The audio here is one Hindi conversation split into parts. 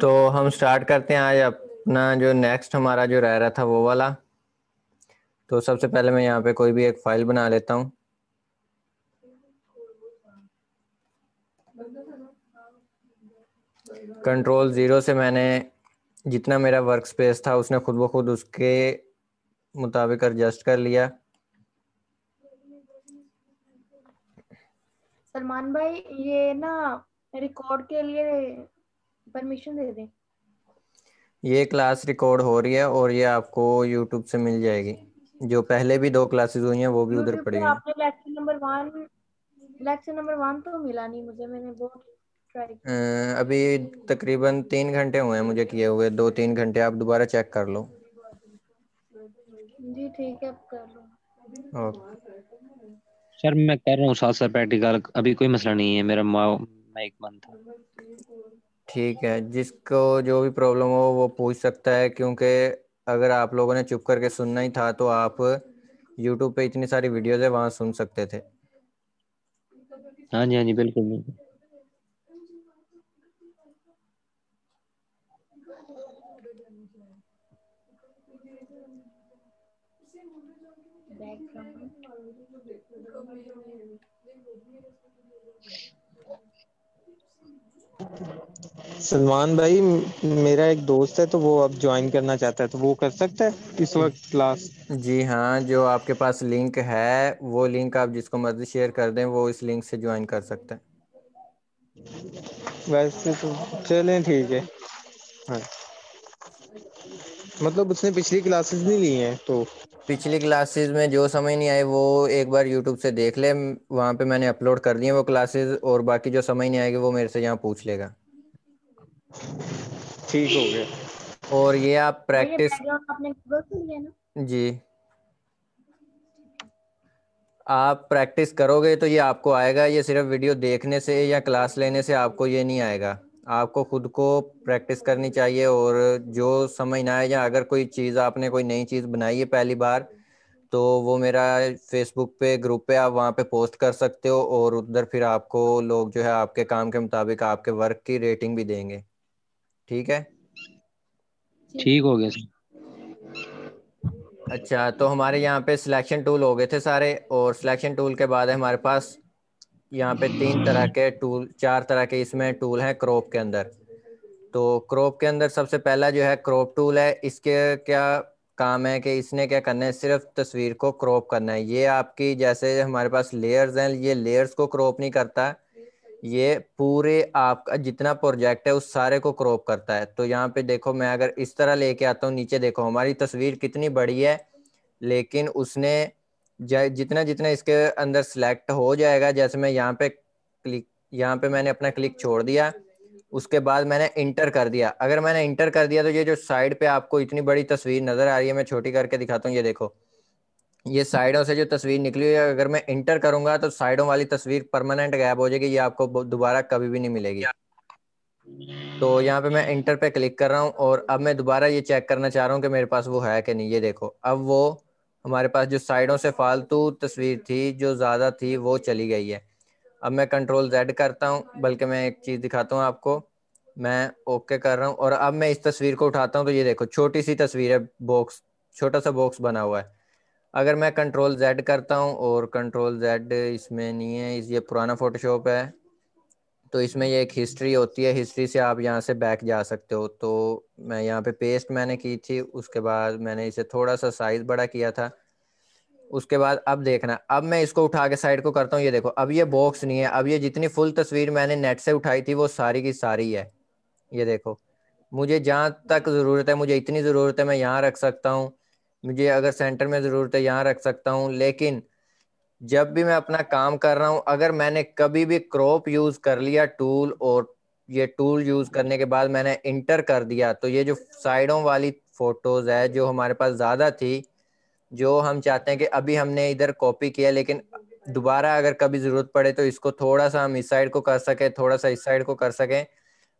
तो हम स्टार्ट करते हैं आज अपना जो नेक्स्ट हमारा जो रह रहा था वो वाला तो सबसे पहले मैं यहाँ पे कोई भी एक फाइल बना लेता हूँ कंट्रोल ज़ीरो से मैंने जितना मेरा वर्क स्पेस था उसने खुद ब खुद उसके मुताबिक एडजस्ट कर लिया सलमान भाई ये ना रिकॉर्ड के लिए परमिशन दे दें ये क्लास रिकॉर्ड हो रही है और ये आपको यूट्यूब से मिल जाएगी जो पहले भी दो क्लासेस हुई हैं वो भी उधर पड़ी हैं आपने lecture number one lecture number one तो मिला नहीं मुझे मैंने बहुत ट्राई अभी तकरीबन तीन घंटे हुए हैं मुझे किए हुए दो तीन घंटे आप दोबारा चेक कर लो जी ठीक है आप कर लो ओके सर मैं कर रहा हूँ सात साल प्रैक्टिकल अभी कोई मसला नहीं है मेरा माँ मैं एक मन था ठीक है जिसको जो भी प्रॉब्लम हो वो पूछ सकता है क्योंकि अगर आप लोगों ने चुप करके सुनना ही था तो आप YouTube पे इतनी सारी वीडियोज है वहाँ सुन सकते थे हाँ जी हाँ जी बिल्कुल बिल्कुल सलमान भाई मेरा एक दोस्त है तो वो अब ज्वाइन करना चाहता है तो वो कर सकता है इस वक्त क्लास जी हाँ जो आपके पास लिंक है वो लिंक आप जिसको मर्जी शेयर कर दें वो इस लिंक से ज्वाइन कर सकता है वैसे तो चलें ठीक है हाँ मतलब उसने पिछली क्लासेस नहीं ली हैं तो पिछली क्लासेस में जो समझ नहीं आए वो एक बार यूट्यूब से देख ले वहाँ पे मैंने अपलोड कर दिए वो क्लासेस और बाकी जो समझ नहीं आएगी वो मेरे से यहाँ पूछ लेगा ठीक हो गया और ये आप प्रैक्टिस जी आप प्रैक्टिस करोगे तो ये आपको आएगा ये सिर्फ वीडियो देखने से या क्लास लेने से आपको ये नहीं आएगा आपको खुद को प्रैक्टिस करनी चाहिए और जो समझ ना आए या अगर कोई चीज़ आपने कोई नई चीज़ बनाई है पहली बार तो वो मेरा फेसबुक पे ग्रुप पे आप वहाँ पे पोस्ट कर सकते हो और उधर फिर आपको लोग जो है आपके काम के मुताबिक आपके वर्क की रेटिंग भी देंगे ठीक है ठीक हो गया सर अच्छा तो हमारे यहाँ पे सिलेक्शन टूल हो गए थे सारे और सिलेक्शन टूल के बाद हमारे पास यहाँ पे तीन तरह के टूल चार तरह के इसमें टूल हैं क्रॉप के अंदर तो क्रॉप के अंदर सबसे पहला जो है क्रॉप टूल है इसके क्या काम है कि इसने क्या करना है सिर्फ तस्वीर को क्रॉप करना है ये आपकी जैसे हमारे पास लेयर्स हैं ये लेयर्स को क्रॉप नहीं करता है ये पूरे आपका जितना प्रोजेक्ट है उस सारे को क्रॉप करता है तो यहाँ पे देखो मैं अगर इस तरह लेके आता हूँ नीचे देखो हमारी तस्वीर कितनी बड़ी है लेकिन उसने जितना जितना इसके अंदर सेलेक्ट हो जाएगा जैसे मैं यहाँ पे क्लिक यहाँ पे मैंने अपना क्लिक छोड़ दिया उसके बाद मैंने इंटर कर दिया अगर मैंने इंटर कर दिया तो ये जो साइड पे आपको इतनी बड़ी तस्वीर नजर आ रही है मैं छोटी करके दिखाता हूँ ये देखो ये साइडों से जो तस्वीर निकली हुई है अगर मैं इंटर करूंगा तो साइडों वाली तस्वीर परमानेंट गायब हो जाएगी ये आपको दोबारा कभी भी नहीं मिलेगी तो यहाँ पे मैं इंटर पे क्लिक कर रहा हूँ और अब मैं दोबारा ये चेक करना चाह रहा हूँ कि मेरे पास वो है कि नहीं ये देखो अब वो हमारे पास जो साइडों से फालतू तस्वीर थी जो ज़्यादा थी वो चली गई है अब मैं कंट्रोल जेड करता हूँ बल्कि मैं एक चीज़ दिखाता हूँ आपको मैं ओके कर रहा हूँ और अब मैं इस तस्वीर को उठाता हूँ तो ये देखो छोटी सी तस्वीर है बॉक्स छोटा सा बॉक्स बना हुआ है अगर मैं कंट्रोल जेड करता हूँ और कंट्रोल जेड इसमें नहीं है इस ये पुराना फोटोशॉप है तो इसमें ये एक हिस्ट्री होती है हिस्ट्री से आप यहाँ से बैक जा सकते हो तो मैं यहाँ पे पेस्ट मैंने की थी उसके बाद मैंने इसे थोड़ा सा साइज बड़ा किया था उसके बाद अब देखना अब मैं इसको उठा के साइड को करता हूँ ये देखो अब ये बॉक्स नहीं है अब ये जितनी फुल तस्वीर मैंने नेट से उठाई थी वो सारी की सारी है ये देखो मुझे जहाँ तक ज़रूरत है मुझे इतनी ज़रूरत है मैं यहाँ रख सकता हूँ मुझे अगर सेंटर में ज़रूरत है यहाँ रख सकता हूँ लेकिन जब भी मैं अपना काम कर रहा हूँ अगर मैंने कभी भी क्रॉप यूज़ कर लिया टूल और ये टूल यूज़ करने के बाद मैंने इंटर कर दिया तो ये जो साइडों वाली फ़ोटोज़ है जो हमारे पास ज़्यादा थी जो हम चाहते हैं कि अभी हमने इधर कॉपी किया लेकिन दोबारा अगर कभी ज़रूरत पड़े तो इसको थोड़ा सा हम इस साइड को कर सकें थोड़ा सा इस साइड को कर सकें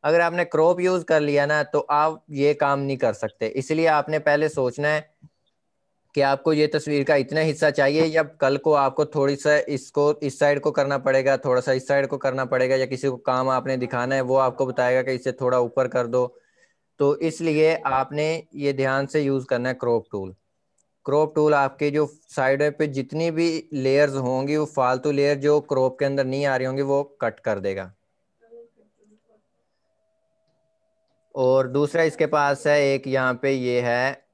अगर आपने क्रॉप यूज़ कर लिया ना तो आप ये काम नहीं कर सकते इसलिए आपने पहले सोचना है कि आपको ये तस्वीर का इतना हिस्सा चाहिए या कल को आपको थोड़ी सा इसको इस साइड को करना पड़ेगा थोड़ा सा इस साइड को करना पड़ेगा या किसी को काम आपने दिखाना है वो आपको बताएगा कि इसे थोड़ा ऊपर कर दो तो इसलिए आपने ये ध्यान से यूज़ करना है क्रॉप टूल क्रॉप टूल आपके जो साइड पे जितनी भी लेयर्स होंगी वो फालतू लेयर जो क्रॉप के अंदर नहीं आ रही होंगी वो कट कर देगा और दूसरा इसके पास है एक यहाँ पे ये है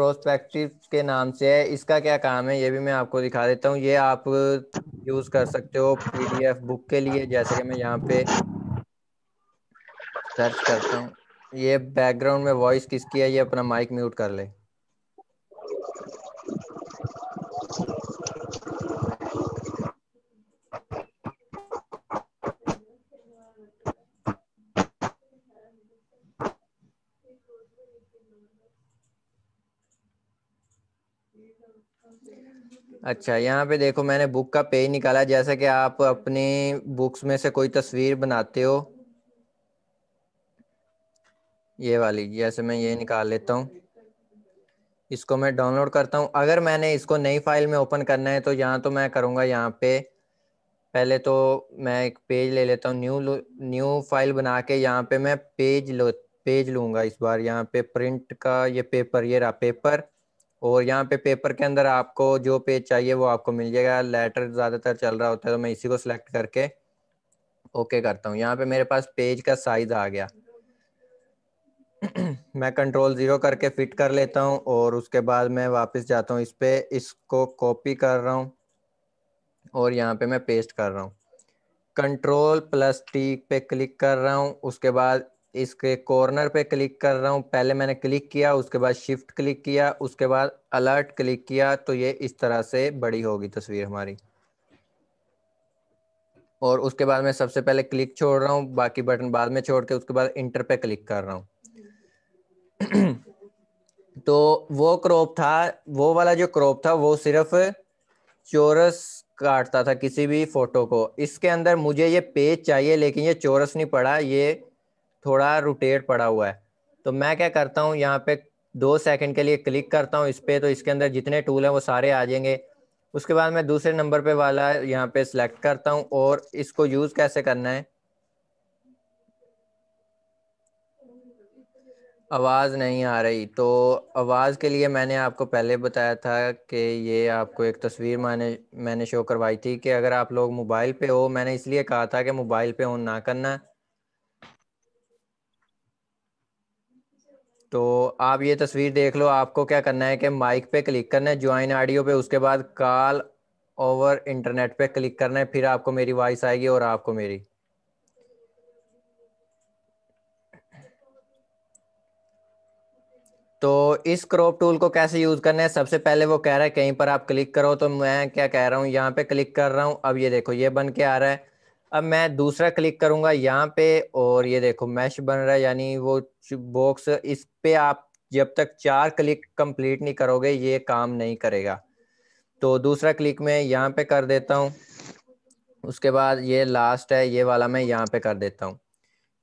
प्रोस्पेक्टिव के नाम से है इसका क्या काम है ये भी मैं आपको दिखा देता हूँ ये आप यूज कर सकते हो पीडीएफ बुक के लिए जैसे कि मैं यहाँ पे सर्च करता हूँ ये बैकग्राउंड में वॉइस किसकी है ये अपना माइक म्यूट कर ले अच्छा यहाँ पे देखो मैंने बुक का पेज निकाला जैसा कि आप अपने बुक्स में से कोई तस्वीर बनाते हो ये वाली जैसे मैं ये निकाल लेता हूँ इसको मैं डाउनलोड करता हूँ अगर मैंने इसको नई फाइल में ओपन करना है तो यहाँ तो मैं करूँगा यहाँ पे पहले तो मैं एक पेज ले लेता हूँ न्यू न्यू फाइल बना के यहाँ पे मैं पेज लो पेज लूँगा इस बार यहाँ पे प्रिंट का ये पेपर ये रहा पेपर और यहाँ पे पेपर के अंदर आपको जो पेज चाहिए वो आपको मिल जाएगा लेटर ज़्यादातर चल रहा होता है तो मैं इसी को सिलेक्ट करके ओके करता हूँ यहाँ पे मेरे पास पेज का साइज आ गया मैं कंट्रोल ज़ीरो करके फिट कर लेता हूँ और उसके बाद मैं वापस जाता हूँ इस पे इसको कॉपी कर रहा हूँ और यहाँ पे मैं पेस्ट कर रहा हूँ कंट्रोल प्लस टी पे क्लिक कर रहा हूँ उसके बाद इसके कॉर्नर पे क्लिक कर रहा हूँ पहले मैंने क्लिक किया उसके बाद शिफ्ट क्लिक किया उसके बाद अलर्ट क्लिक किया तो ये इस तरह से बड़ी होगी तस्वीर हमारी और उसके बाद मैं सबसे पहले क्लिक छोड़ रहा हूँ बाकी बटन बाद में छोड़ के उसके बाद इंटर पे क्लिक कर रहा हूँ तो वो क्रॉप था वो वाला जो क्रॉप था वो सिर्फ चोरस काटता था किसी भी फोटो को इसके अंदर मुझे ये पेज चाहिए लेकिन ये चोरस नहीं पड़ा ये थोड़ा रोटेट पड़ा हुआ है तो मैं क्या करता हूँ यहाँ पे दो सेकंड के लिए क्लिक करता हूँ इस पर तो इसके अंदर जितने टूल हैं वो सारे आ जाएंगे उसके बाद मैं दूसरे नंबर पे वाला यहाँ पे सिलेक्ट करता हूँ और इसको यूज़ कैसे करना है आवाज़ नहीं आ रही तो आवाज़ के लिए मैंने आपको पहले बताया था कि ये आपको एक तस्वीर मैंने मैंने शो करवाई थी कि अगर आप लोग मोबाइल पे हो मैंने इसलिए कहा था कि मोबाइल पे ऑन ना करना तो आप ये तस्वीर देख लो आपको क्या करना है कि माइक पे क्लिक करना है ज्वाइन ऑडियो पे उसके बाद कॉल ओवर इंटरनेट पे क्लिक करना है फिर आपको मेरी वॉइस आएगी और आपको मेरी तो इस क्रॉप टूल को कैसे यूज करना है सबसे पहले वो कह रहा है कहीं पर आप क्लिक करो तो मैं क्या कह रहा हूँ यहाँ पे क्लिक कर रहा हूँ अब ये देखो ये बन के आ रहा है अब मैं दूसरा क्लिक करूंगा यहाँ पे और ये देखो मैश बन रहा है यानी वो बॉक्स इस पे आप जब तक चार क्लिक कंप्लीट नहीं करोगे ये काम नहीं करेगा तो दूसरा क्लिक मैं यहाँ पे कर देता हूँ उसके बाद ये लास्ट है ये वाला मैं यहाँ पे कर देता हूँ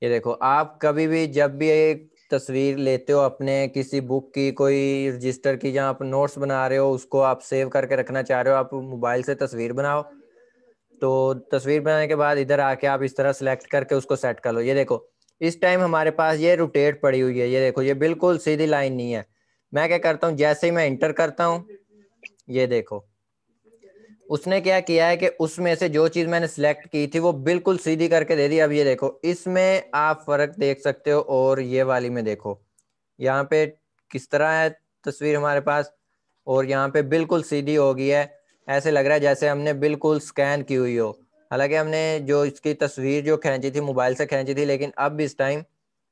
ये देखो आप कभी भी जब भी एक तस्वीर लेते हो अपने किसी बुक की कोई रजिस्टर की जहाँ आप नोट्स बना रहे हो उसको आप सेव करके रखना चाह रहे हो आप मोबाइल से तस्वीर बनाओ तो तस्वीर बनाने के बाद इधर आके आप इस तरह सेलेक्ट करके उसको सेट कर लो ये देखो इस टाइम हमारे पास ये रोटेट पड़ी हुई है ये देखो ये बिल्कुल सीधी लाइन नहीं है मैं क्या करता हूँ जैसे ही मैं इंटर करता हूँ ये देखो उसने क्या किया है कि उसमें से जो चीज मैंने सिलेक्ट की थी वो बिल्कुल सीधी करके दे दी अब ये देखो इसमें आप फर्क देख सकते हो और ये वाली में देखो यहाँ पे किस तरह है तस्वीर हमारे पास और यहाँ पे बिल्कुल सीधी हो गई है ऐसे लग रहा है जैसे हमने बिल्कुल स्कैन की हुई हो हालांकि हमने जो इसकी तस्वीर जो खींची थी मोबाइल से खींची थी लेकिन अब इस टाइम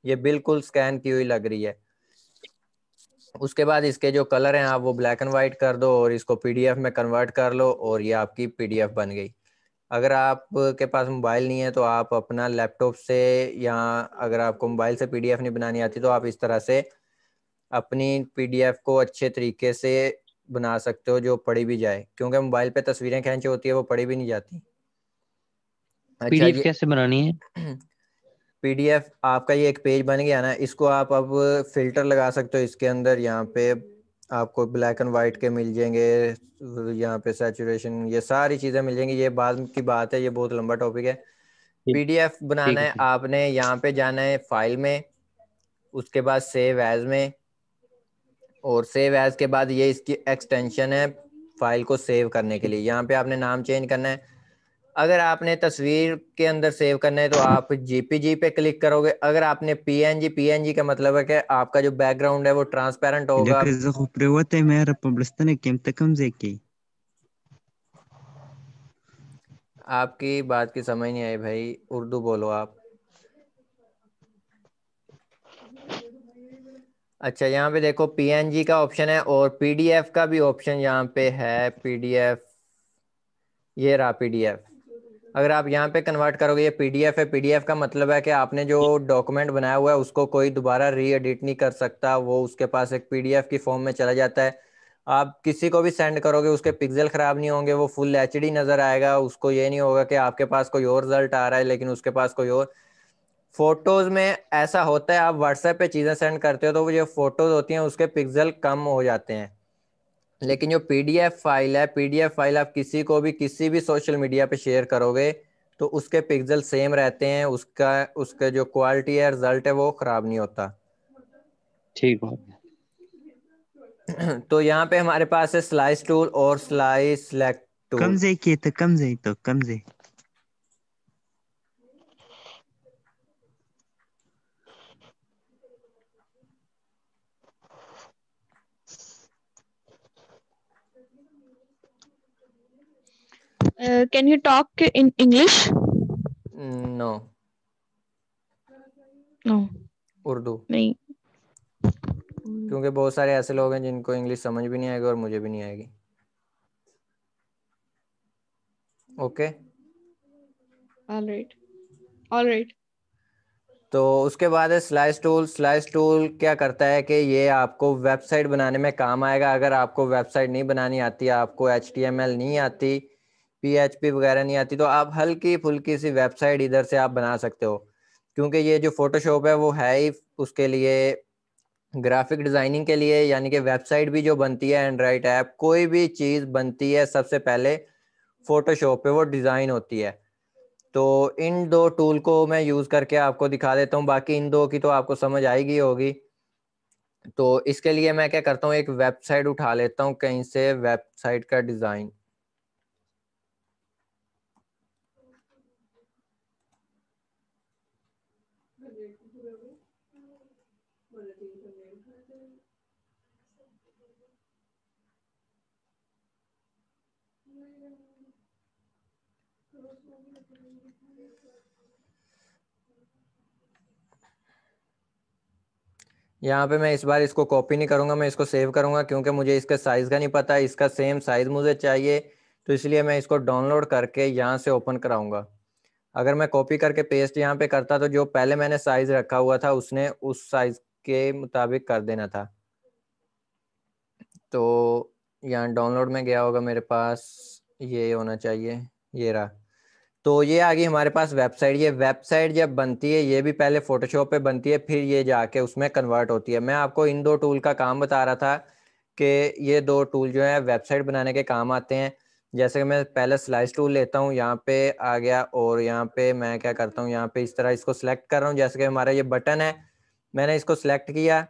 ये बिल्कुल स्कैन की हुई लग रही है उसके बाद इसके जो कलर हैं आप वो ब्लैक एंड वाइट कर दो और इसको पीडीएफ में कन्वर्ट कर लो और ये आपकी पीडीएफ बन गई अगर आपके पास मोबाइल नहीं है तो आप अपना लैपटॉप से या अगर आपको मोबाइल से पीडीएफ नहीं बनानी आती तो आप इस तरह से अपनी पीडीएफ को अच्छे तरीके से बना सकते हो जो पढ़ी भी जाए क्योंकि मोबाइल पे तस्वीरें खेची होती है वो पढ़ी भी नहीं जाती अच्छा कैसे बनानी है पीडीएफ आपका ये एक पेज बन गया ना इसको आप अब फिल्टर लगा सकते हो इसके अंदर यहाँ पे आपको ब्लैक एंड वाइट के मिल जाएंगे यहाँ पे सैचुरेशन ये सारी चीजें मिल जाएंगी ये बाद की बात है ये बहुत लंबा टॉपिक है पीडीएफ बनाना है आपने यहाँ पे जाना है फाइल में उसके बाद सेव एज में और सेव एज के बाद ये इसकी एक्सटेंशन है फाइल को सेव करने के लिए यहाँ पे आपने नाम चेंज करना है अगर आपने तस्वीर के अंदर सेव करना है तो आप जीपीजी पे क्लिक करोगे अगर आपने पीएनजी पीएनजी का मतलब है कि आपका जो बैकग्राउंड है वो ट्रांसपेरेंट होगा आपकी बात की समझ नहीं आई भाई उर्दू बोलो आप अच्छा यहाँ पे देखो पी का ऑप्शन है और पीडीएफ का भी ऑप्शन यहाँ पे है पीडीएफ ये रहा पीडीएफ अगर आप यहाँ पे कन्वर्ट करोगे ये पीडीएफ है पीडीएफ का मतलब है कि आपने जो डॉक्यूमेंट बनाया हुआ है उसको कोई दोबारा रीएडिट नहीं कर सकता वो उसके पास एक पीडीएफ की फॉर्म में चला जाता है आप किसी को भी सेंड करोगे उसके पिक्सल खराब नहीं होंगे वो फुल एच नजर आएगा उसको ये नहीं होगा कि आपके पास कोई और रिजल्ट आ रहा है लेकिन उसके पास कोई और फोटोज में ऐसा होता है आप व्हाट्सएप पे चीजें सेंड करते हो तो वो जो फोटोज होती हैं उसके पिक्सल कम हो जाते हैं लेकिन जो पीडीएफ फाइल है पीडीएफ फाइल आप किसी को भी किसी भी सोशल मीडिया पे शेयर करोगे तो उसके पिक्सल सेम रहते हैं उसका उसका जो क्वालिटी है रिजल्ट है वो खराब नहीं होता ठीक है तो यहाँ पे हमारे पास है स्लाइस टूल और स्लाइस टूल कम से तो कम से तो कम से Uh, can you talk in English? No. No. Urdu नहीं क्योंकि बहुत सारे ऐसे लोग हैं जिनको इंग्लिश समझ भी नहीं आएगी और मुझे भी नहीं आएगी ओके ऑलराइट ऑलराइट तो उसके बाद है स्लाइस टूल स्लाइस टूल क्या करता है कि ये आपको वेबसाइट बनाने में काम आएगा अगर आपको वेबसाइट नहीं बनानी आती आपको एच नहीं आती पीएचपी वगैरह नहीं आती तो आप हल्की फुल्की सी वेबसाइट इधर से आप बना सकते हो क्योंकि ये जो फोटोशॉप है वो है ही उसके लिए ग्राफिक डिजाइनिंग के लिए यानी कि वेबसाइट भी जो बनती है एंड्राइड ऐप कोई भी चीज बनती है सबसे पहले फोटोशॉप पे वो डिजाइन होती है तो इन दो टूल को मैं यूज करके आपको दिखा देता हूँ बाकी इन दो की तो आपको समझ आएगी होगी तो इसके लिए मैं क्या करता हूँ एक वेबसाइट उठा लेता हूँ कहीं से वेबसाइट का डिजाइन यहाँ पे मैं इस बार इसको कॉपी नहीं करूँगा मैं इसको सेव करूँगा क्योंकि मुझे इसका साइज़ का नहीं पता इसका सेम साइज़ मुझे चाहिए तो इसलिए मैं इसको डाउनलोड करके यहाँ से ओपन कराऊँगा अगर मैं कॉपी करके पेस्ट यहाँ पे करता तो जो पहले मैंने साइज़ रखा हुआ था उसने उस साइज़ के मुताबिक कर देना था तो यहाँ डाउनलोड में गया होगा मेरे पास ये होना चाहिए ये रहा तो ये आ गई हमारे पास वेबसाइट ये वेबसाइट जब बनती है ये भी पहले फोटोशॉप पे बनती है फिर ये जाके उसमें कन्वर्ट होती है मैं आपको इन दो टूल का काम बता रहा था कि ये दो टूल जो है वेबसाइट बनाने के काम आते हैं जैसे कि मैं पहले स्लाइस टूल लेता हूँ यहाँ पे आ गया और यहाँ पे मैं क्या करता हूँ यहाँ पे इस तरह इसको सिलेक्ट कर रहा हूँ जैसे कि हमारा ये बटन है मैंने इसको सिलेक्ट किया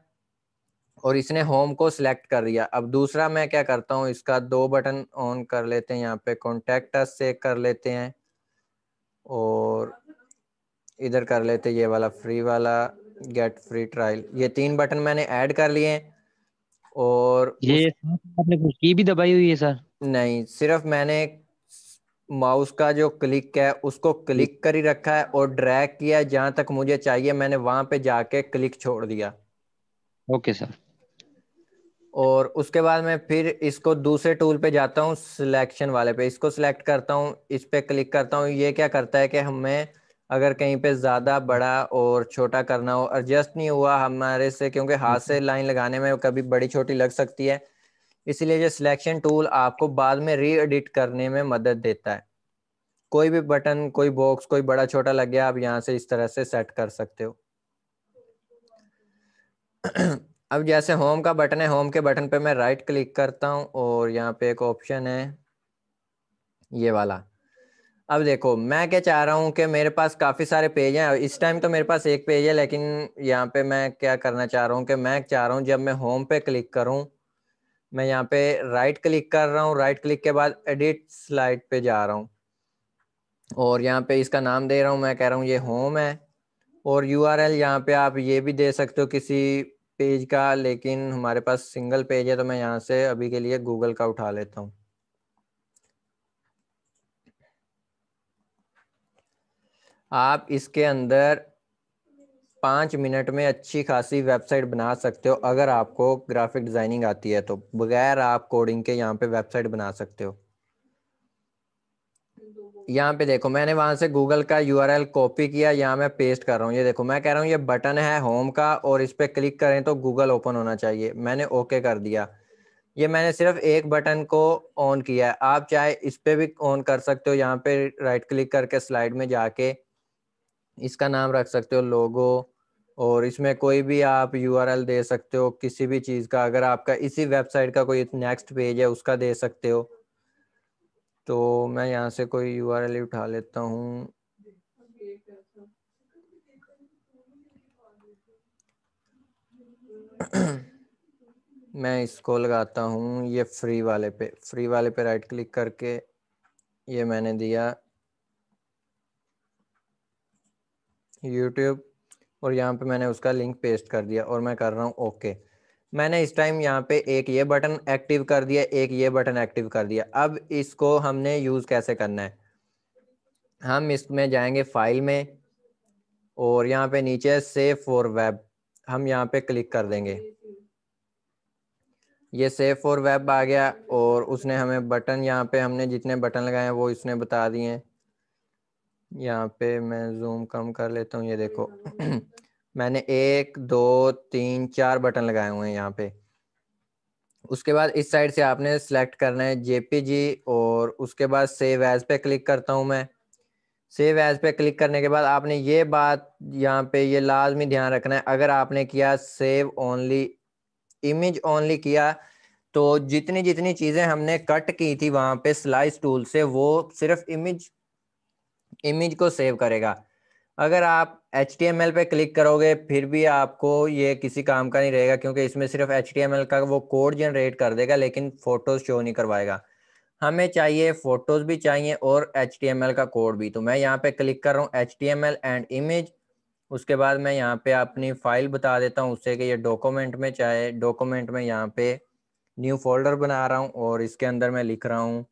और इसने होम को सिलेक्ट कर दिया अब दूसरा मैं क्या करता हूँ इसका दो बटन ऑन कर लेते हैं यहाँ पे कॉन्टेक्ट से कर लेते हैं और इधर कर लेते ये वाला फ्री वाला गेट फ्री ट्रायल ये तीन बटन मैंने ऐड कर लिए हैं और ये आपने कुछ की भी दबाई हुई है सर नहीं सिर्फ मैंने माउस का जो क्लिक है उसको क्लिक कर ही रखा है और ड्रैग किया जहां तक मुझे चाहिए मैंने वहां पे जाके क्लिक छोड़ दिया ओके सर और उसके बाद मैं फिर इसको दूसरे टूल पे जाता हूँ सिलेक्शन वाले पे इसको सिलेक्ट करता हूँ इस पर क्लिक करता हूँ ये क्या करता है कि हमें अगर कहीं पे ज़्यादा बड़ा और छोटा करना हो एडजस्ट नहीं हुआ हमारे से क्योंकि हाथ से लाइन हम्म। लगाने में कभी बड़ी छोटी लग सकती है इसलिए ये सिलेक्शन टूल आपको बाद में री एडिट करने में मदद देता है कोई भी बटन कोई बॉक्स कोई बड़ा छोटा लग गया आप यहाँ से इस तरह से सेट कर सकते हो अब जैसे होम का बटन है होम के बटन पे मैं राइट क्लिक करता हूँ और यहाँ पे एक ऑप्शन है ये वाला अब देखो मैं क्या चाह रहा हूँ कि मेरे पास काफ़ी सारे पेज हैं इस टाइम तो मेरे पास एक पेज है लेकिन यहाँ पे मैं क्या करना चाह रहा हूँ कि मैं चाह रहा हूँ जब मैं होम पे क्लिक करूँ मैं यहाँ पे राइट क्लिक कर रहा हूँ राइट क्लिक के बाद एडिट स्लाइड पे जा रहा हूँ और यहाँ पे इसका नाम दे रहा हूँ मैं कह रहा हूँ ये होम है और यू आर एल यहाँ पे आप ये भी दे सकते हो किसी पेज का लेकिन हमारे पास सिंगल पेज है तो मैं यहाँ से अभी के लिए गूगल का उठा लेता हूँ आप इसके अंदर पाँच मिनट में अच्छी खासी वेबसाइट बना सकते हो अगर आपको ग्राफिक डिज़ाइनिंग आती है तो बगैर आप कोडिंग के यहाँ पे वेबसाइट बना सकते हो यहाँ पे देखो मैंने वहां से गूगल का एल कॉपी किया यहाँ मैं पेस्ट कर रहा हूँ ये देखो मैं कह रहा हूँ ये बटन है होम का और इस पर क्लिक करें तो गूगल ओपन होना चाहिए मैंने ओके कर दिया ये मैंने सिर्फ एक बटन को ऑन किया है आप चाहे इस पर भी ऑन कर सकते हो यहाँ पे राइट क्लिक करके स्लाइड में जाके इसका नाम रख सकते हो लोगो और इसमें कोई भी आप एल दे सकते हो किसी भी चीज़ का अगर आपका इसी वेबसाइट का कोई नेक्स्ट पेज है उसका दे सकते हो तो मैं यहाँ से कोई यू आर उठा लेता हूँ मैं इसको लगाता हूँ ये फ्री वाले पे फ्री वाले पे राइट क्लिक करके ये मैंने दिया यूट्यूब और यहाँ पे मैंने उसका लिंक पेस्ट कर दिया और मैं कर रहा हूँ ओके okay. मैंने इस टाइम यहाँ पे एक ये बटन एक्टिव कर दिया एक ये बटन एक्टिव कर दिया अब इसको हमने यूज़ कैसे करना है हम इसमें जाएंगे फाइल में और यहाँ पे नीचे सेव फॉर वेब हम यहाँ पे क्लिक कर देंगे ये सेव फॉर वेब आ गया और उसने हमें बटन यहाँ पे हमने जितने बटन लगाए हैं वो इसने बता दिए यहाँ पे मैं जूम कम कर लेता हूँ ये देखो मैंने एक दो तीन चार बटन लगाए हुए हैं यहाँ पे उसके बाद इस साइड से आपने सेलेक्ट करना है जेपीजी और उसके बाद सेव एज पे क्लिक करता हूँ मैं सेव एज पे क्लिक करने के बाद आपने ये बात यहाँ पे ये लाजमी ध्यान रखना है अगर आपने किया सेव ओनली इमेज ओनली किया तो जितनी जितनी चीज़ें हमने कट की थी वहां पे स्लाइस टूल से वो सिर्फ इमेज इमेज को सेव करेगा अगर आप एच टी एम एल पे क्लिक करोगे फिर भी आपको ये किसी काम का नहीं रहेगा क्योंकि इसमें सिर्फ एच टी एम एल का वो कोड जनरेट कर देगा लेकिन फोटोज शो नहीं करवाएगा हमें चाहिए फोटोज भी चाहिए और एच टी एम एल का कोड भी तो मैं यहाँ पे क्लिक कर रहा हूँ H T M L and image उसके बाद मैं यहाँ पे अपनी फाइल बता देता हूँ उससे कि ये डॉक्यूमेंट में चाहे डॉक्यूमेंट में यहाँ पे न्यू फोल्डर बना रहा हूँ और इसके अंदर मैं लिख रहा हूँ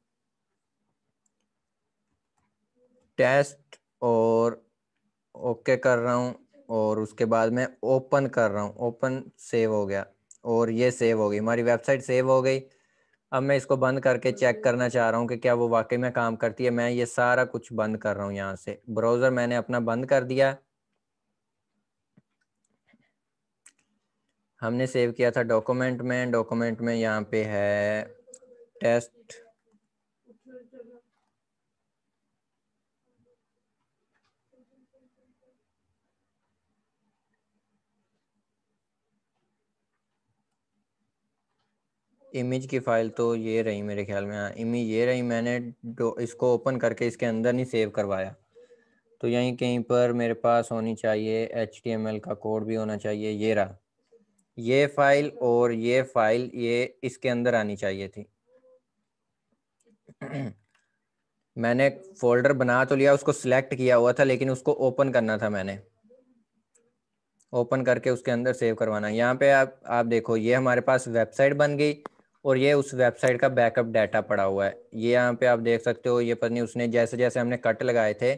टेस्ट और ओके okay कर रहा हूँ और उसके बाद मैं ओपन कर रहा हूँ ओपन सेव हो गया और ये सेव हो गई हमारी वेबसाइट सेव हो गई अब मैं इसको बंद करके चेक करना चाह रहा हूँ कि क्या वो वाकई में काम करती है मैं ये सारा कुछ बंद कर रहा हूँ यहाँ से ब्राउज़र मैंने अपना बंद कर दिया हमने सेव किया था डॉक्यूमेंट में डॉक्यूमेंट में यहाँ पे है टेस्ट इमेज की फाइल तो ये रही मेरे ख्याल में इमेज हाँ, ये रही मैंने इसको ओपन करके इसके अंदर नहीं सेव करवाया तो यहीं कहीं पर मेरे पास होनी चाहिए एच का कोड भी होना चाहिए ये रहा ये फाइल और ये फाइल ये इसके अंदर आनी चाहिए थी मैंने फोल्डर बना तो लिया उसको सिलेक्ट किया हुआ था लेकिन उसको ओपन करना था मैंने ओपन करके उसके अंदर सेव करवाना यहाँ पे आप आप देखो ये हमारे पास वेबसाइट बन गई और ये उस वेबसाइट का बैकअप डाटा पड़ा हुआ है ये यहाँ पे आप देख सकते हो ये पत्नी उसने जैसे जैसे हमने कट लगाए थे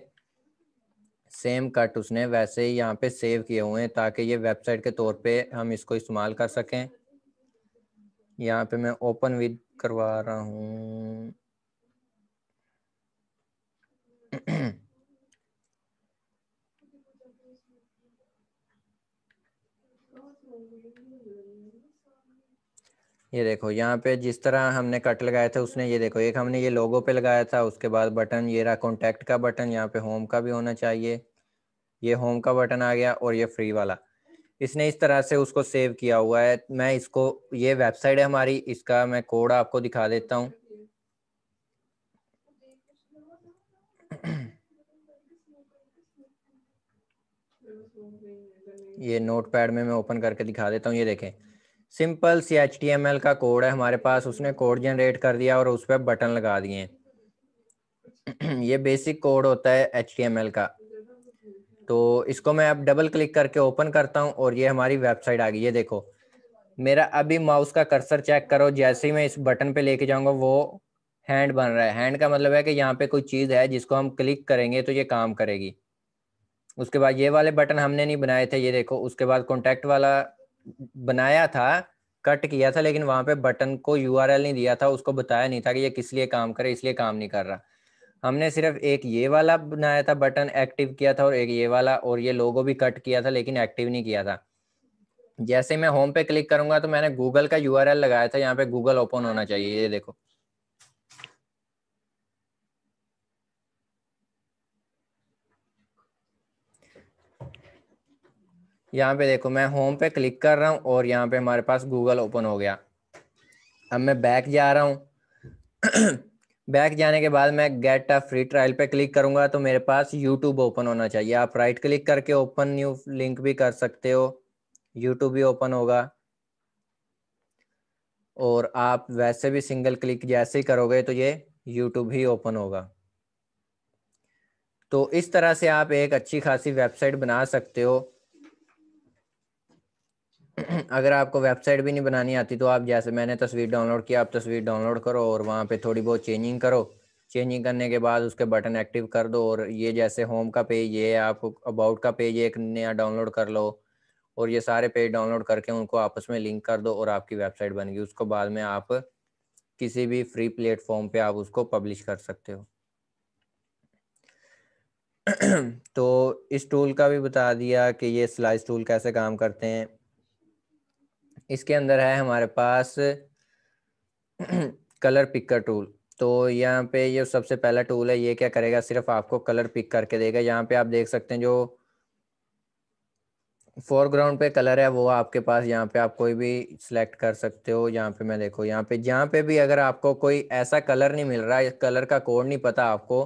सेम कट उसने वैसे ही यहाँ पे सेव किए हुए हैं ताकि ये वेबसाइट के तौर पे हम इसको इस्तेमाल कर सकें यहाँ पे मैं ओपन विद करवा रहा हूँ ये देखो यहाँ पे जिस तरह हमने कट लगाया था उसने ये देखो एक हमने ये लोगो पे लगाया था उसके बाद बटन ये रहा कॉन्टेक्ट का बटन यहाँ पे होम का भी होना चाहिए ये होम का बटन आ गया और ये फ्री वाला इसने इस तरह से उसको सेव किया हुआ है मैं इसको ये वेबसाइट है हमारी इसका मैं कोड आपको दिखा देता हूँ ये नोट में मैं ओपन करके दिखा देता हूँ ये देखें सिंपल सी एच टी एम एल का कोड है हमारे पास उसने कोड जनरेट कर दिया और उस पर बटन लगा दिए ये बेसिक कोड होता है एच टी एम एल का तो इसको मैं अब डबल क्लिक करके ओपन करता हूँ और ये हमारी वेबसाइट आ गई ये देखो मेरा अभी माउस का कर्सर चेक करो जैसे ही मैं इस बटन पे लेके जाऊंगा वो हैंड बन रहा है हैंड का मतलब है कि यहाँ पे कोई चीज़ है जिसको हम क्लिक करेंगे तो ये काम करेगी उसके बाद ये वाले बटन हमने नहीं बनाए थे ये देखो उसके बाद कॉन्टेक्ट वाला बनाया था कट किया था लेकिन वहां पे बटन को यू नहीं दिया था उसको बताया नहीं था कि ये किस लिए काम करे इसलिए काम नहीं कर रहा हमने सिर्फ एक ये वाला बनाया था बटन एक्टिव किया था और एक ये वाला और ये लोगो भी कट किया था लेकिन एक्टिव नहीं किया था जैसे मैं होम पे क्लिक करूंगा तो मैंने गूगल का यू लगाया था यहाँ पे गूगल ओपन होना चाहिए ये देखो यहाँ पे देखो मैं होम पे क्लिक कर रहा हूँ और यहाँ पे हमारे पास गूगल ओपन हो गया अब मैं बैक जा रहा हूँ बैक जाने के बाद मैं गेट अ फ्री ट्रायल पे क्लिक करूंगा तो मेरे पास यूट्यूब ओपन होना चाहिए आप राइट क्लिक करके ओपन न्यू लिंक भी कर सकते हो यूट्यूब भी ओपन होगा और आप वैसे भी सिंगल क्लिक जैसे ही करोगे तो ये यूट्यूब ही ओपन होगा तो इस तरह से आप एक अच्छी खासी वेबसाइट बना सकते हो अगर आपको वेबसाइट भी नहीं बनानी आती तो आप जैसे मैंने तस्वीर डाउनलोड किया आप तस्वीर डाउनलोड करो और वहाँ पे थोड़ी बहुत चेंजिंग करो चेंजिंग करने के बाद उसके बटन एक्टिव कर दो और ये जैसे होम का पेज ये आप अबाउट का पेज एक नया डाउनलोड कर लो और ये सारे पेज डाउनलोड करके उनको आपस में लिंक कर दो और आपकी वेबसाइट बन गई उसको बाद में आप किसी भी फ्री प्लेटफॉर्म पे आप उसको पब्लिश कर सकते हो तो इस टूल का भी बता दिया कि ये स्लाइस टूल कैसे काम करते हैं इसके अंदर है हमारे पास कलर पिकर टूल तो यहाँ पे ये सबसे पहला टूल है ये क्या करेगा सिर्फ आपको कलर पिक करके देगा यहाँ पे आप देख सकते हैं जो फोरग्राउंड पे कलर है वो आपके पास यहाँ पे आप कोई भी सिलेक्ट कर सकते हो यहाँ पे मैं देखो यहाँ पे जहाँ पे भी अगर आपको कोई ऐसा कलर नहीं मिल रहा है कलर का कोड नहीं पता आपको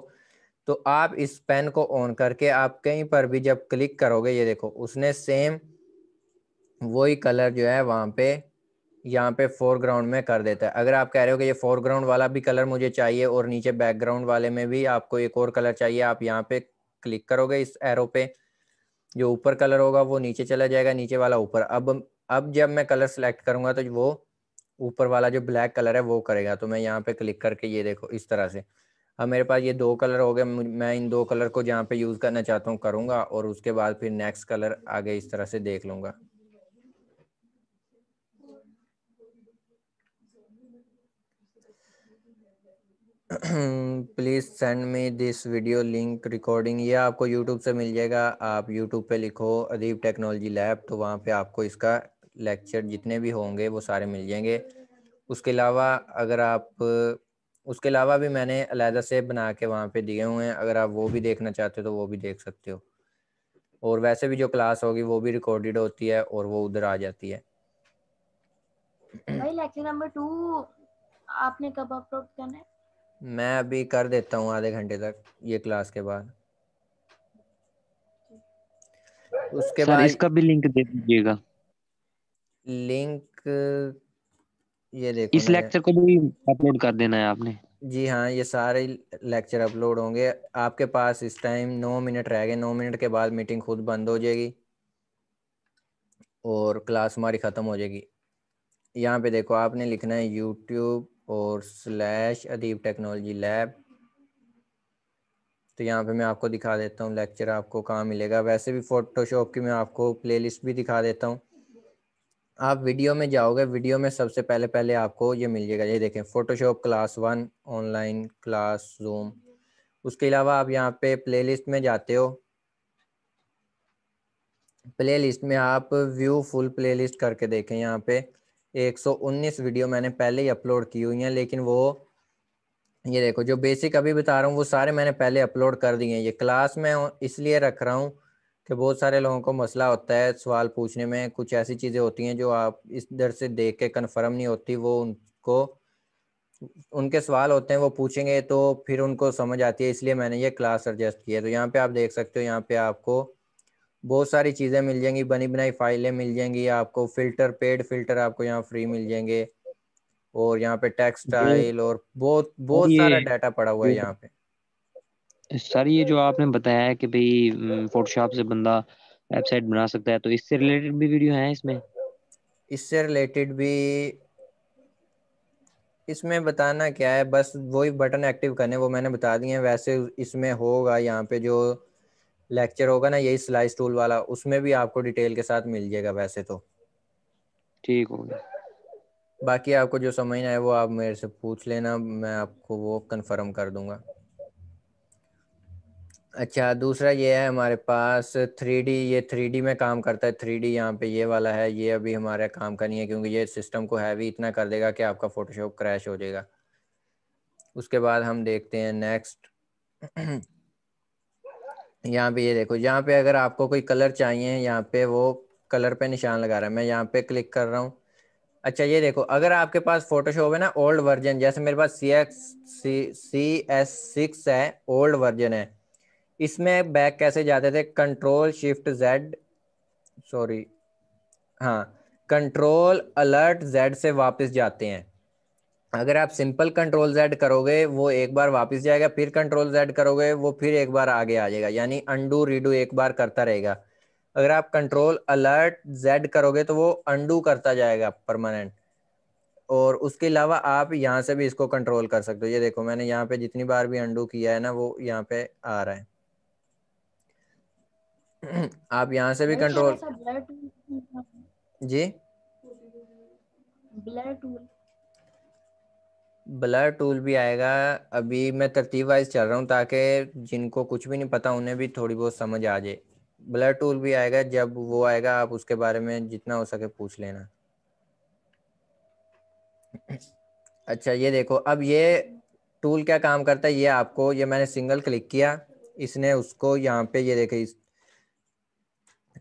तो आप इस पेन को ऑन करके आप कहीं पर भी जब क्लिक करोगे ये देखो उसने सेम वही कलर जो है वहाँ पे यहाँ पे फोरग्राउंड में कर देता है अगर आप कह रहे हो कि ये फोरग्राउंड वाला भी कलर मुझे चाहिए और नीचे बैकग्राउंड वाले में भी आपको एक और कलर चाहिए आप यहाँ पे क्लिक करोगे इस एरो पे जो ऊपर कलर होगा वो नीचे चला जाएगा नीचे वाला ऊपर अब अब जब मैं कलर सेलेक्ट करूंगा तो वो ऊपर वाला जो ब्लैक कलर है वो करेगा तो मैं यहाँ पे क्लिक करके ये देखो इस तरह से अब मेरे पास ये दो कलर हो गए मैं इन दो कलर को जहाँ पे यूज़ करना चाहता हूँ करूँगा और उसके बाद फिर नेक्स्ट कलर आगे इस तरह से देख लूंगा please send me this video link recording ये आपको यूट्यूब से मिल जाएगा आप यूट्यूब पे लिखो अदीब टेक्नोलॉजी लैब तो वहाँ पे आपको इसका लेक्चर जितने भी होंगे वो सारे मिल जाएंगे उसके अलावा अगर आप उसके अलावा भी मैंने अलहदा से बना के वहाँ पे दिए हुए हैं अगर आप वो भी देखना चाहते हो तो वो भी देख सकते हो और वैसे भी जो क्लास होगी वो भी रिकॉर्डेड होती है और वो उधर आ जाती है भाई लेक्चर नंबर टू आपने कब अपलोड करना है मैं अभी कर देता हूँ आधे घंटे तक ये क्लास के बाद उसके बाद इसका भी लिंक दे दीजिएगा लिंक ये देखो इस लेक्चर को भी अपलोड कर देना है आपने जी हाँ ये सारे लेक्चर अपलोड होंगे आपके पास इस टाइम नौ मिनट रह गए नौ मिनट के बाद मीटिंग खुद बंद हो जाएगी और क्लास हमारी ख़त्म हो जाएगी यहाँ पे देखो आपने लिखना है यूट्यूब और स्लैश अदीब टेक्नोलॉजी लैब तो यहाँ पे मैं आपको दिखा देता हूँ लेक्चर आपको कहाँ मिलेगा वैसे भी फोटोशॉप की मैं आपको प्लेलिस्ट भी दिखा देता हूँ आप वीडियो में जाओगे वीडियो में सबसे पहले पहले आपको ये मिल जाएगा ये देखें Photoshop class one online class Zoom उसके अलावा आप यहाँ पे प्लेलिस्ट में जाते हो प्लेलिस्ट में आप व्यू फुल प्लेलिस्ट करके देखें यहाँ पे 119 वीडियो मैंने पहले ही अपलोड की हुई हैं लेकिन वो ये देखो जो बेसिक अभी बता रहा हूँ वो सारे मैंने पहले अपलोड कर दिए हैं ये क्लास में इसलिए रख रहा हूँ कि बहुत सारे लोगों को मसला होता है सवाल पूछने में कुछ ऐसी चीज़ें होती हैं जो आप इस इधर से देख के कन्फर्म नहीं होती वो उनको उनके सवाल होते हैं वो पूछेंगे तो फिर उनको समझ आती है इसलिए मैंने ये क्लास सजेस्ट की है तो यहाँ पे आप देख सकते हो यहाँ पे आपको बहुत सारी चीज़ें मिल जाएंगी बनी बनाई फाइलें मिल जाएंगी आपको फिल्टर पेड फिल्टर आपको यहाँ फ्री मिल जाएंगे और यहाँ पे टेक्सटाइल और बहुत बहुत सारा डाटा पड़ा हुआ है यहाँ पे सर ये जो आपने बताया है कि भाई फोटोशॉप से बंदा वेबसाइट बना सकता है तो इससे रिलेटेड भी वीडियो है इसमें इससे रिलेटेड भी इसमें बताना क्या है बस वही बटन एक्टिव करने वो मैंने बता दिए हैं वैसे इसमें होगा यहाँ पे जो लेक्चर होगा ना यही स्लाइस टूल वाला उसमें भी आपको डिटेल के साथ मिल जाएगा वैसे तो ठीक होगा बाकी आपको जो समझना है वो आप मेरे से पूछ लेना मैं आपको वो कंफर्म कर दूंगा अच्छा दूसरा ये है हमारे पास थ्री ये थ्री में काम करता है थ्री डी यहाँ पे ये वाला है ये अभी हमारे काम का नहीं है क्योंकि ये सिस्टम को हैवी इतना कर देगा कि आपका फोटोशॉप क्रैश हो जाएगा उसके बाद हम देखते हैं नेक्स्ट यहाँ पे ये देखो यहाँ पे अगर आपको कोई कलर चाहिए यहाँ पे वो कलर पे निशान लगा रहा है मैं यहाँ पे क्लिक कर रहा हूँ अच्छा ये देखो अगर आपके पास फोटोशॉप है ना ओल्ड वर्जन जैसे मेरे पास C X C C S six है ओल्ड वर्जन है इसमें बैक कैसे जाते थे कंट्रोल शिफ्ट जेड सॉरी हाँ कंट्रोल अलर्ट जेड से वापस जाते हैं अगर आप सिंपल कंट्रोल जेड करोगे वो एक बार वापस जाएगा फिर कंट्रोल जेड करोगे वो फिर एक बार आगे आ जाएगा यानी अंडू रीडू एक बार करता रहेगा अगर आप कंट्रोल अलर्ट जेड करोगे तो वो अंडू करता जाएगा परमानेंट और उसके अलावा आप यहाँ से भी इसको कंट्रोल कर सकते हो ये देखो मैंने यहाँ पे जितनी बार भी अंडू किया है ना वो यहाँ पे आ रहा है आप यहाँ से भी कंट्रोल तो जी ब्लैक टूल ब्लर टूल भी आएगा अभी मैं तरतीब वाइज चल रहा हूँ ताकि जिनको कुछ भी नहीं पता उन्हें भी थोड़ी बहुत समझ आ जाए ब्लर टूल भी आएगा जब वो आएगा आप उसके बारे में जितना हो सके पूछ लेना अच्छा ये देखो अब ये टूल क्या काम करता है ये आपको ये मैंने सिंगल क्लिक किया इसने उसको यहाँ पे ये देखे इस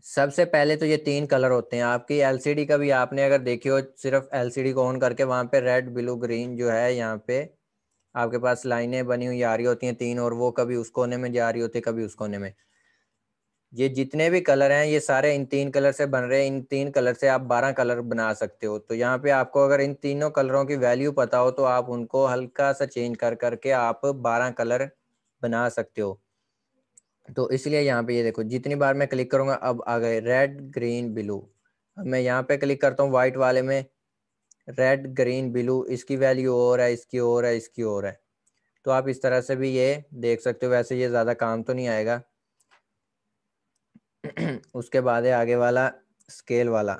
सबसे पहले तो ये तीन कलर होते हैं आपकी एलसीडी का भी आपने अगर देखी हो सिर्फ एलसीडी को ऑन करके वहां पे रेड ब्लू ग्रीन जो है यहाँ पे आपके पास लाइनें बनी हुई आ रही होती हैं तीन और वो कभी उस कोने में जा रही होती है कभी उस कोने में ये जितने भी कलर हैं ये सारे इन तीन कलर से बन रहे हैं इन तीन कलर से आप बारह कलर बना सकते हो तो यहाँ पे आपको अगर इन तीनों कलरों की वैल्यू पता हो तो आप उनको हल्का सा चेंज कर करके आप बारह कलर बना सकते हो तो इसलिए यहाँ पे ये देखो जितनी बार मैं क्लिक करूंगा अब आ गए रेड ग्रीन ब्लू अब मैं यहाँ पे क्लिक करता हूँ व्हाइट वाले में रेड ग्रीन ब्लू इसकी वैल्यू और है इसकी और है इसकी और है तो आप इस तरह से भी ये देख सकते हो वैसे ये ज़्यादा काम तो नहीं आएगा उसके बाद है आगे वाला स्केल वाला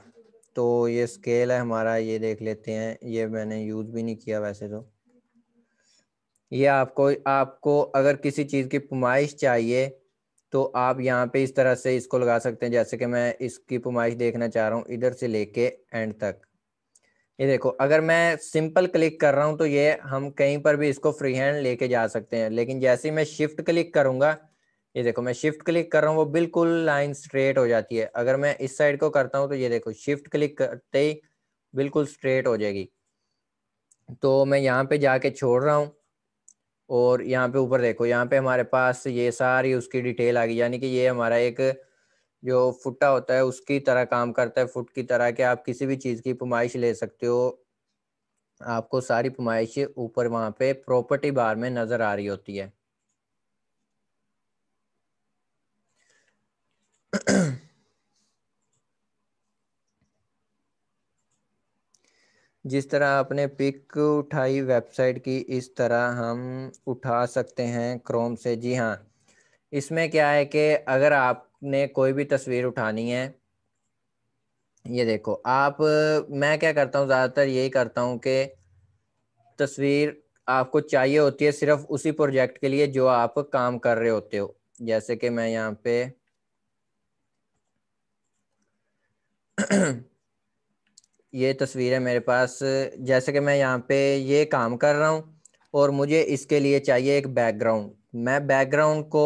तो ये स्केल है हमारा ये देख लेते हैं ये मैंने यूज़ भी नहीं किया वैसे तो ये आपको आपको अगर किसी चीज़ की पुमाइश चाहिए तो आप यहाँ पे इस तरह से इसको लगा सकते हैं जैसे कि मैं इसकी पुमाइश देखना चाह रहा हूँ इधर से लेके एंड तक ये देखो अगर मैं सिंपल क्लिक कर रहा हूँ तो ये हम कहीं पर भी इसको फ्री हैंड लेके जा सकते हैं लेकिन जैसे ही मैं शिफ्ट क्लिक करूँगा ये देखो मैं शिफ्ट क्लिक कर रहा हूँ वो बिल्कुल लाइन स्ट्रेट हो जाती है अगर मैं इस साइड को करता हूँ तो ये देखो शिफ्ट क्लिक करते ही बिल्कुल स्ट्रेट हो जाएगी तो मैं यहाँ पे जाके छोड़ रहा हूँ और यहाँ पे ऊपर देखो यहाँ पे हमारे पास ये सारी उसकी डिटेल आ गई यानी कि ये हमारा एक जो फुटा होता है उसकी तरह काम करता है फुट की तरह के आप किसी भी चीज़ की पुमाइश ले सकते हो आपको सारी पुमाइश ऊपर वहाँ पे प्रॉपर्टी बार में नज़र आ रही होती है जिस तरह आपने पिक उठाई वेबसाइट की इस तरह हम उठा सकते हैं क्रोम से जी हाँ इसमें क्या है कि अगर आपने कोई भी तस्वीर उठानी है ये देखो आप मैं क्या करता हूँ ज़्यादातर यही करता हूँ कि तस्वीर आपको चाहिए होती है सिर्फ उसी प्रोजेक्ट के लिए जो आप काम कर रहे होते हो जैसे कि मैं यहाँ पे ये तस्वीर है मेरे पास जैसे कि मैं यहाँ पे ये काम कर रहा हूँ और मुझे इसके लिए चाहिए एक बैकग्राउंड मैं बैकग्राउंड को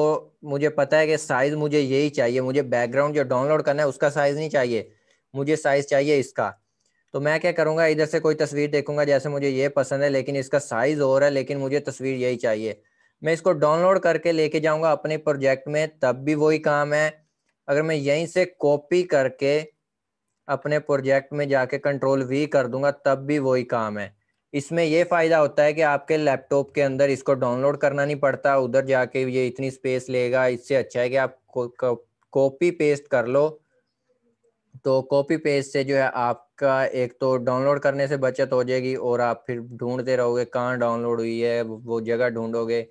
मुझे पता है कि साइज़ मुझे यही चाहिए मुझे बैकग्राउंड जो डाउनलोड करना है उसका साइज़ नहीं चाहिए मुझे साइज़ चाहिए इसका तो मैं क्या करूँगा इधर से कोई तस्वीर देखूंगा जैसे मुझे ये पसंद है लेकिन इसका साइज़ और है लेकिन मुझे तस्वीर यही चाहिए मैं इसको डाउनलोड करके लेके जाऊँगा अपने प्रोजेक्ट में तब भी वही काम है अगर मैं यहीं से कॉपी करके अपने प्रोजेक्ट में जाके कंट्रोल वी कर दूंगा तब भी वही काम है इसमें ये फायदा होता है कि आपके लैपटॉप के अंदर इसको डाउनलोड करना नहीं पड़ता उधर जाके ये इतनी स्पेस लेगा इससे अच्छा है कि आप कॉपी पेस्ट कर लो तो कॉपी पेस्ट से जो है आपका एक तो डाउनलोड करने से बचत हो जाएगी और आप फिर ढूंढते रहोगे कहाँ डाउनलोड हुई है वो जगह ढूंढोगे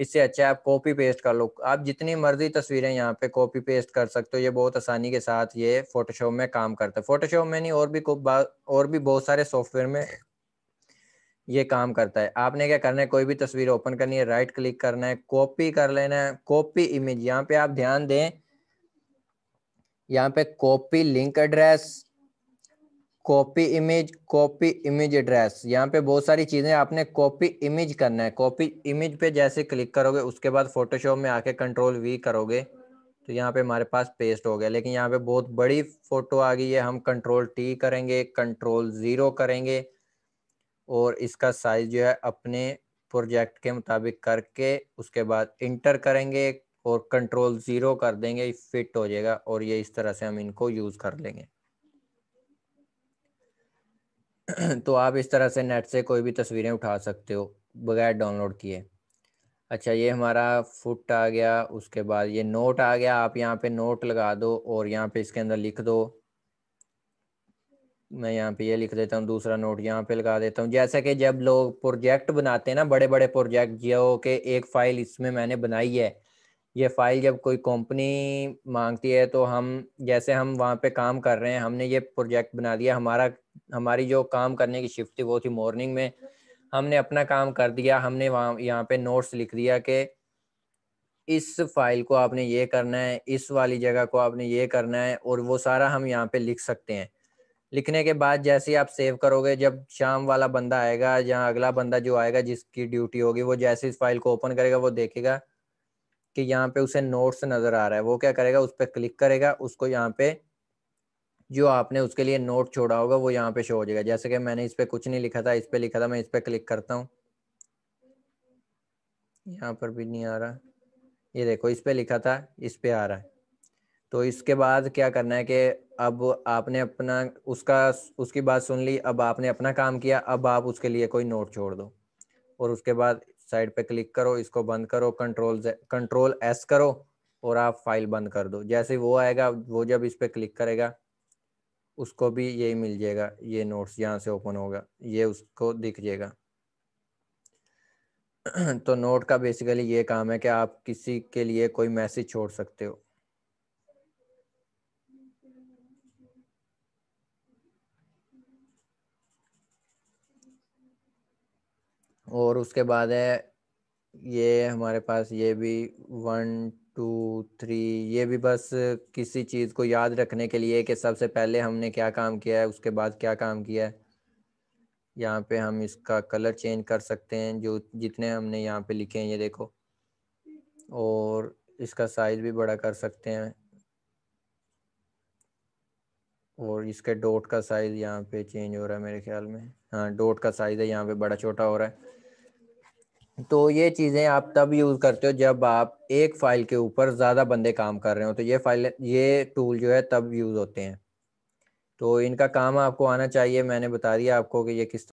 इससे अच्छा आप कॉपी पेस्ट कर लो आप जितनी मर्जी तस्वीरें यहाँ पे कॉपी पेस्ट कर सकते हो ये बहुत आसानी के साथ ये फोटोशॉप में काम करता है फोटोशॉप में नहीं और भी और भी बहुत सारे सॉफ्टवेयर में ये काम करता है आपने क्या करना है कोई भी तस्वीर ओपन करनी है राइट क्लिक करना है कॉपी कर लेना है कॉपी इमेज यहाँ पे आप ध्यान दें यहाँ पे copy link address copy image copy image address यहाँ पे बहुत सारी चीज़ें आपने कॉपी इमेज करना है कॉपी इमेज पे जैसे क्लिक करोगे उसके बाद फोटोशॉप में आके कंट्रोल वी करोगे तो यहाँ पे हमारे पास पेस्ट हो गया लेकिन यहाँ पे बहुत बड़ी फोटो आ गई है हम कंट्रोल टी करेंगे कंट्रोल ज़ीरो करेंगे और इसका साइज जो है अपने प्रोजेक्ट के मुताबिक करके उसके बाद इंटर करेंगे और कंट्रोल ज़ीरो कर देंगे फिट हो जाएगा और ये इस तरह से हम इनको यूज़ कर लेंगे तो आप इस तरह से नेट से कोई भी तस्वीरें उठा सकते हो बगैर डाउनलोड किए अच्छा ये हमारा फुट आ गया उसके बाद ये नोट आ गया आप यहाँ पे नोट लगा दो और यहाँ पे इसके अंदर लिख दो मैं यहाँ पे ये यह लिख देता हूँ दूसरा नोट यहाँ पे लगा देता हूँ जैसा कि जब लोग प्रोजेक्ट बनाते हैं ना बड़े बड़े प्रोजेक्ट जो कि एक फ़ाइल इसमें मैंने बनाई है ये फ़ाइल जब कोई कंपनी मांगती है तो हम जैसे हम वहाँ पे काम कर रहे हैं हमने ये प्रोजेक्ट बना दिया हमारा हमारी जो काम करने की शिफ्ट थी वो थी मॉर्निंग में हमने अपना काम कर दिया हमने वहाँ यहाँ पे नोट्स लिख दिया कि इस फाइल को आपने ये करना है इस वाली जगह को आपने ये करना है और वो सारा हम यहाँ पे लिख सकते हैं लिखने के बाद जैसे ही आप सेव करोगे जब शाम वाला बंदा आएगा या अगला बंदा जो आएगा जिसकी ड्यूटी होगी वो जैसे इस फाइल को ओपन करेगा वो देखेगा कि यहाँ पे उसे नोट्स नज़र आ रहा है वो क्या करेगा उस पर क्लिक करेगा उसको यहाँ पे जो आपने उसके लिए नोट छोड़ा होगा वो यहाँ पे शो हो जाएगा जैसे कि मैंने इस पर कुछ नहीं लिखा था इस पर लिखा था मैं इस पर क्लिक करता हूँ यहाँ पर भी नहीं आ रहा ये देखो इस पर लिखा था इस पर आ रहा है तो इसके बाद क्या करना है कि अब आपने अपना उसका उसकी बात सुन ली अब आपने अपना काम किया अब आप उसके लिए कोई नोट छोड़ दो और उसके बाद साइड पे क्लिक करो इसको बंद करो कंट्रोल कंट्रोल एस करो और आप फाइल बंद कर दो जैसे वो आएगा वो जब इस पर क्लिक करेगा उसको भी यही मिल जाएगा ये नोट्स यहाँ से ओपन होगा ये उसको दिख जाएगा तो नोट का बेसिकली ये काम है कि आप किसी के लिए कोई मैसेज छोड़ सकते हो और उसके बाद है ये हमारे पास ये भी वन टू थ्री ये भी बस किसी चीज़ को याद रखने के लिए कि सबसे पहले हमने क्या काम किया है उसके बाद क्या काम किया है यहाँ पे हम इसका कलर चेंज कर सकते हैं जो जितने हमने यहाँ पे लिखे हैं ये देखो और इसका साइज भी बड़ा कर सकते हैं और इसके डोट का साइज़ यहाँ पे चेंज हो रहा है मेरे ख्याल में हाँ डोट का साइज़ है यहाँ पे बड़ा छोटा हो रहा है तो ये चीज़ें आप तब यूज़ करते हो जब आप एक फ़ाइल के ऊपर ज़्यादा बंदे काम कर रहे हो तो ये फाइल ये टूल जो है तब यूज़ होते हैं तो इनका काम आपको आना चाहिए मैंने बता दिया आपको कि ये किस